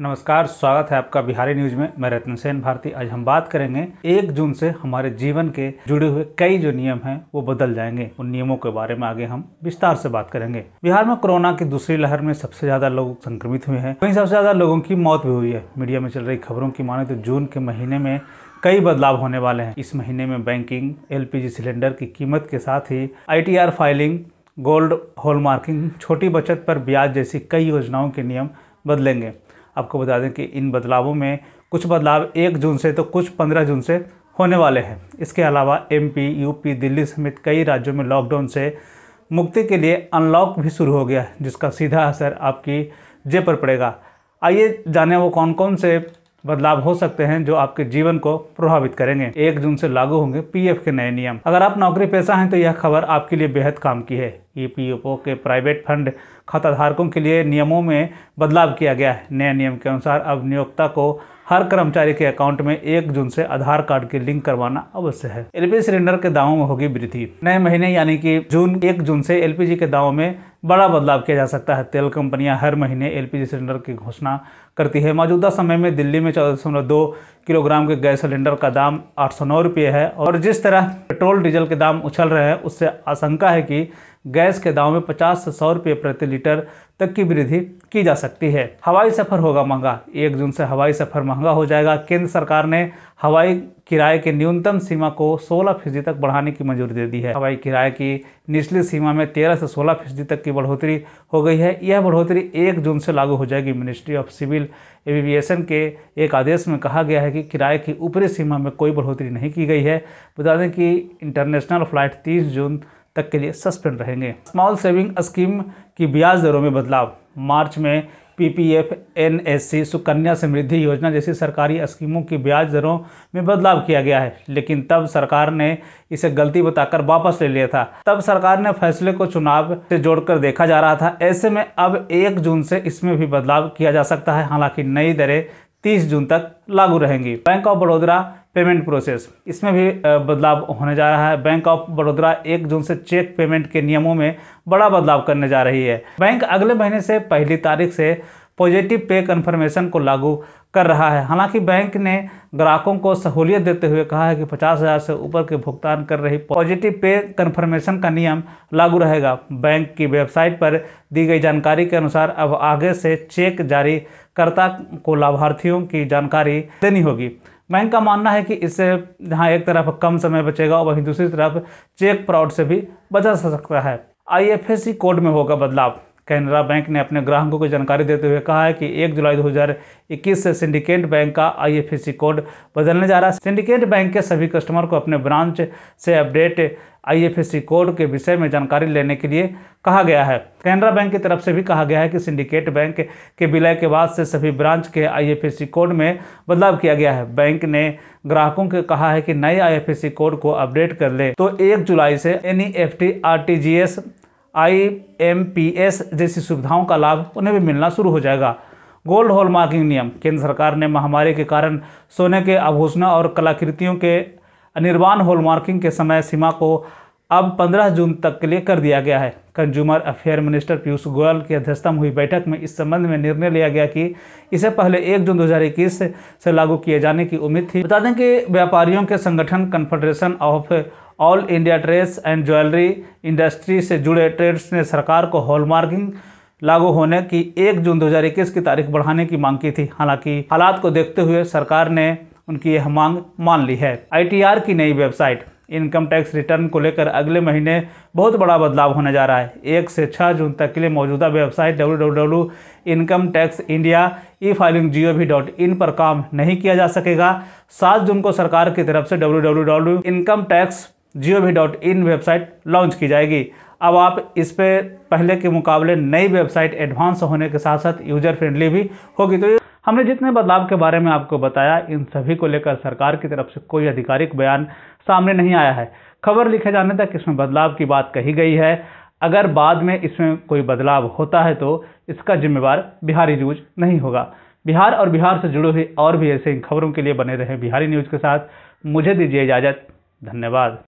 नमस्कार स्वागत है आपका बिहारी न्यूज में मैं रतन सेन भारती आज हम बात करेंगे एक जून से हमारे जीवन के जुड़े हुए कई जो नियम हैं वो बदल जाएंगे उन नियमों के बारे में आगे हम विस्तार से बात करेंगे बिहार में कोरोना की दूसरी लहर में सबसे ज्यादा लोग संक्रमित हुए हैं वहीं सबसे ज्यादा लोगों की मौत भी हुई है मीडिया में चल रही खबरों की माने तो जून के महीने में कई बदलाव होने वाले हैं इस महीने में बैंकिंग एलपीजी सिलेंडर की कीमत के साथ ही आईटीआर फाइलिंग गोल्ड होलमार्किंग छोटी बचत पर ब्याज जैसी कई योजनाओं के नियम बदलेंगे आपको बता दें कि इन बदलावों में कुछ बदलाव एक जून से तो कुछ पंद्रह जून से होने वाले हैं इसके अलावा एमपी यूपी दिल्ली समेत कई राज्यों में लॉकडाउन से मुक्ति के लिए अनलॉक भी शुरू हो गया जिसका सीधा असर आपकी जेब पर पड़ेगा आइए जाने वो कौन कौन से बदलाव हो सकते हैं जो आपके जीवन को प्रभावित करेंगे एक जून से लागू होंगे पीएफ के नए नियम अगर आप नौकरी पेशा हैं तो यह खबर आपके लिए बेहद काम की है ईपीएफओ e के प्राइवेट फंड खाताधारकों के लिए नियमों में बदलाव किया गया है नए नियम के अनुसार अब नियोक्ता को हर कर्मचारी के अकाउंट में एक जून से आधार कार्ड के लिंक करवाना अवश्य है एलपीजी सिलेंडर के दामों में होगी वृद्धि नए महीने यानी कि जून एक जून से एलपीजी के दामों में बड़ा बदलाव किया जा सकता है तेल कंपनियां हर महीने एलपीजी सिलेंडर की घोषणा करती है मौजूदा समय में दिल्ली में चौदह दशमलव दो किलोग्राम के गैस सिलेंडर का दाम आठ सौ नौ रुपये है और जिस तरह पेट्रोल डीजल के दाम उछल रहे हैं उससे आशंका है कि गैस के दाम में पचास से सौ रुपये प्रति लीटर तक की वृद्धि की जा सकती है हवाई सफ़र होगा महंगा एक जून से हवाई सफ़र महंगा हो जाएगा केंद्र सरकार ने हवाई किराए के न्यूनतम सीमा को 16 फीसदी तक बढ़ाने की मंजूरी दे दी है हवाई किराए की निचली सीमा में 13 से 16 फीसदी तक की बढ़ोतरी हो गई है यह बढ़ोतरी 1 जून से लागू हो जाएगी मिनिस्ट्री ऑफ सिविल एविएशन के एक आदेश में कहा गया है कि किराए की ऊपरी सीमा में कोई बढ़ोतरी नहीं की गई है बता दें कि इंटरनेशनल फ्लाइट तीस जून तक के लिए सस्पेंड रहेंगे स्मॉल सेविंग स्कीम की ब्याज दरों में बदलाव मार्च में पीपीएफ, एनएससी, सुकन्या समृद्धि योजना जैसी सरकारी स्कीमों की ब्याज दरों में बदलाव किया गया है लेकिन तब सरकार ने इसे गलती बताकर वापस ले लिया था तब सरकार ने फैसले को चुनाव से जोड़कर देखा जा रहा था ऐसे में अब एक जून से इसमें भी बदलाव किया जा सकता है हालांकि नई दरें 30 जून तक लागू रहेंगी Bank of Baroda payment process इसमें भी बदलाव होने जा रहा है बैंक ऑफ बड़ौदा एक जून से चेक पेमेंट के नियमों में बड़ा बदलाव करने जा रही है बैंक अगले महीने से पहली तारीख से पॉजिटिव पे कन्फर्मेशन को लागू कर रहा है हालांकि बैंक ने ग्राहकों को सहूलियत देते हुए कहा है कि पचास हज़ार से ऊपर के भुगतान कर रही पॉजिटिव पे कन्फर्मेशन का नियम लागू रहेगा बैंक की वेबसाइट पर दी गई जानकारी के अनुसार अब आगे से चेक जारी करता को लाभार्थियों की जानकारी देनी होगी मैं इनका मानना है कि इससे जहाँ एक तरफ कम समय बचेगा वहीं दूसरी तरफ चेक फ्रॉड से भी बचा सकता है आईएफएससी कोड में होगा बदलाव कैनरा बैंक ने अपने ग्राहकों को जानकारी देते हुए कहा है कि 1 जुलाई 2021 से सिंडिकेट बैंक का आईएफएससी कोड बदलने जा रहा है सिंडिकेट बैंक के सभी कस्टमर को अपने ब्रांच से अपडेट आईएफएससी कोड के विषय में जानकारी लेने के लिए कहा गया है कैनरा बैंक की तरफ से भी कहा गया है कि सिंडिकेट बैंक के विलय के बाद से सभी ब्रांच के आईएफएससी कोड में बदलाव किया गया है बैंक ने ग्राहकों को कहा है कि नए आईएफएससी कोड को अपडेट कर ले तो एक जुलाई से N E F T R T G S I M P S जैसी सुविधाओं का लाभ उन्हें भी मिलना शुरू हो जाएगा गोल्ड होल मार्किंग नियम केंद्र सरकार ने महामारी के कारण सोने के आभूषणों और कलाकृतियों के अनिर्वाण होल मार्किंग के समय सीमा को अब 15 जून तक के लिए कर दिया गया है consumer affair minister Piyush Goyal की अध्यक्षता में हुई बैठक में इस संबंध में निर्णय लिया गया कि इसे पहले 1 जून 2021 से लागू किए जाने की उम्मीद थी बता दें कि व्यापारियों के संगठन Confederation of All India Trades and Jewellery Industry से जुड़े ट्रेड्स ने सरकार को हॉलमार्किंग लागू होने की एक जून दो की तारीख बढ़ाने की मांग की थी हालांकि हालात को देखते हुए सरकार ने उनकी यह मांग मान ली है आई की नई वेबसाइट इनकम टैक्स रिटर्न को लेकर अगले महीने बहुत बड़ा बदलाव होने जा रहा है एक से छः जून तक के लिए मौजूदा website W W W income tax India e filing G O V dot in पर काम नहीं किया जा सकेगा सात जून को सरकार की तरफ से W W W income tax G O V dot in website launch की जाएगी अब आप इस पर पहले के मुकाबले नई वेबसाइट एडवांस होने के साथ साथ यूजर फ्रेंडली भी होगी तो हमने जितने बदलाव के बारे में आपको बताया इन सभी को लेकर सरकार की तरफ से कोई आधिकारिक बयान सामने नहीं आया है खबर लिखे जाने तक इसमें बदलाव की बात कही गई है अगर बाद में इसमें कोई बदलाव होता है तो इसका जिम्मेवार बिहारी न्यूज नहीं होगा बिहार और बिहार से जुड़े हुए और भी ऐसे खबरों के लिए बने रहे बिहारी न्यूज के साथ मुझे दीजिए इजाजत धन्यवाद